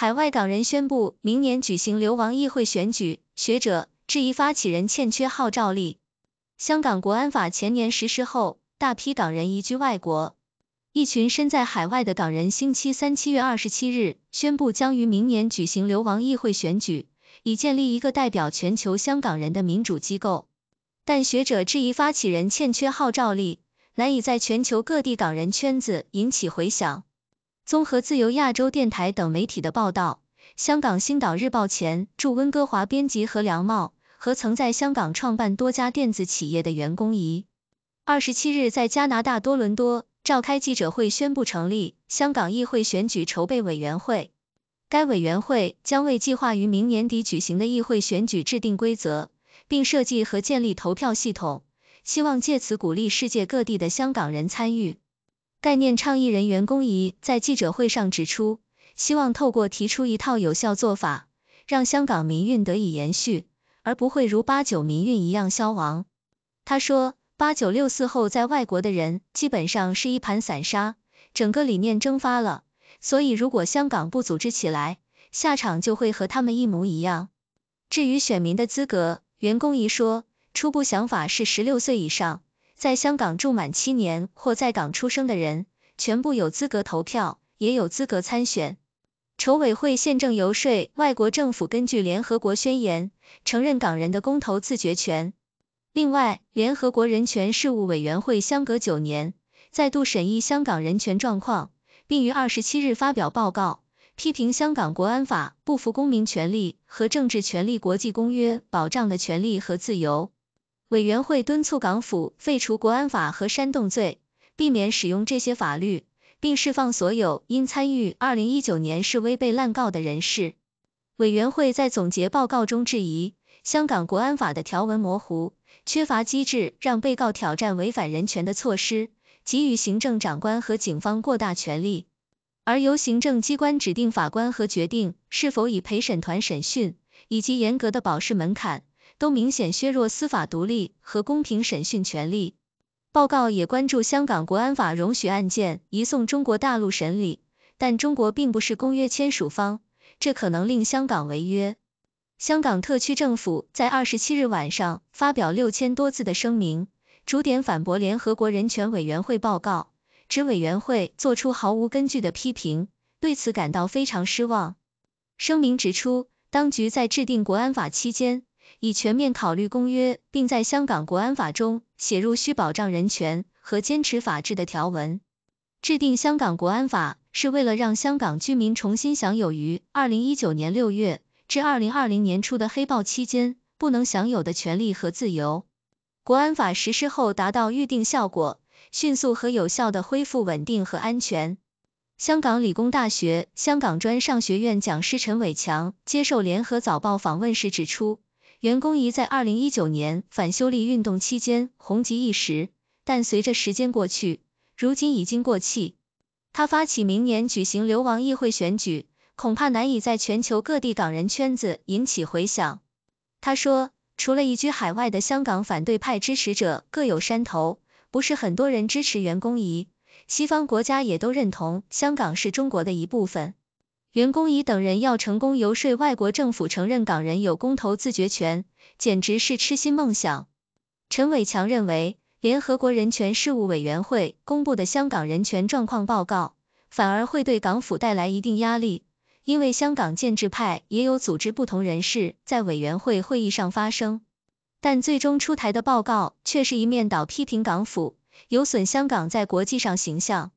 海外港人宣布明年举行流亡议会选举，学者质疑发起人欠缺号召力。香港国安法前年实施后，大批港人移居外国。一群身在海外的港人，星期三（七月二十七日）宣布将于明年举行流亡议会选举，以建立一个代表全球香港人的民主机构。但学者质疑发起人欠缺号召力，难以在全球各地港人圈子引起回响。综合自由亚洲电台等媒体的报道，香港《星岛日报》前驻温哥华编辑何良茂和曾在香港创办多家电子企业的员工仪，二十七日在加拿大多伦多召开记者会，宣布成立香港议会选举筹备委员会。该委员会将为计划于明年底举行的议会选举制定规则，并设计和建立投票系统，希望借此鼓励世界各地的香港人参与。概念倡议人员公怡在记者会上指出，希望透过提出一套有效做法，让香港民运得以延续，而不会如八九民运一样消亡。他说，八九六四后在外国的人基本上是一盘散沙，整个理念蒸发了，所以如果香港不组织起来，下场就会和他们一模一样。至于选民的资格，袁工仪说，初步想法是十六岁以上。在香港住满七年或在港出生的人，全部有资格投票，也有资格参选。筹委会宪政游说外国政府，根据联合国宣言，承认港人的公投自决权。另外，联合国人权事务委员会相隔九年再度审议香港人权状况，并于二十七日发表报告，批评香港国安法不符公民权利和政治权利国际公约保障的权利和自由。委员会敦促港府废除国安法和煽动罪，避免使用这些法律，并释放所有因参与二零一九年示威被滥告的人士。委员会在总结报告中质疑，香港国安法的条文模糊，缺乏机制让被告挑战违反人权的措施，给予行政长官和警方过大权力，而由行政机关指定法官和决定是否以陪审团审讯，以及严格的保释门槛。都明显削弱司法独立和公平审讯权利。报告也关注香港国安法容许案件移送中国大陆审理，但中国并不是公约签署方，这可能令香港违约。香港特区政府在二十七日晚上发表六千多字的声明，逐点反驳联合国人权委员会报告，指委员会作出毫无根据的批评，对此感到非常失望。声明指出，当局在制定国安法期间。已全面考虑公约，并在香港国安法中写入需保障人权和坚持法治的条文。制定香港国安法是为了让香港居民重新享有于二零一九年六月至二零二零年初的黑暴期间不能享有的权利和自由。国安法实施后达到预定效果，迅速和有效的恢复稳定和安全。香港理工大学香港专上学院讲师陈伟强接受联合早报访问时指出。袁公仪在二零一九年反修例运动期间红极一时，但随着时间过去，如今已经过气。他发起明年举行流亡议会选举，恐怕难以在全球各地港人圈子引起回响。他说，除了移居海外的香港反对派支持者各有山头，不是很多人支持袁公仪。西方国家也都认同香港是中国的一部分。袁公仪等人要成功游说外国政府承认港人有公投自决权，简直是痴心梦想。陈伟强认为，联合国人权事务委员会公布的香港人权状况报告，反而会对港府带来一定压力，因为香港建制派也有组织不同人士在委员会会议上发声，但最终出台的报告却是一面倒批评港府，有损香港在国际上形象。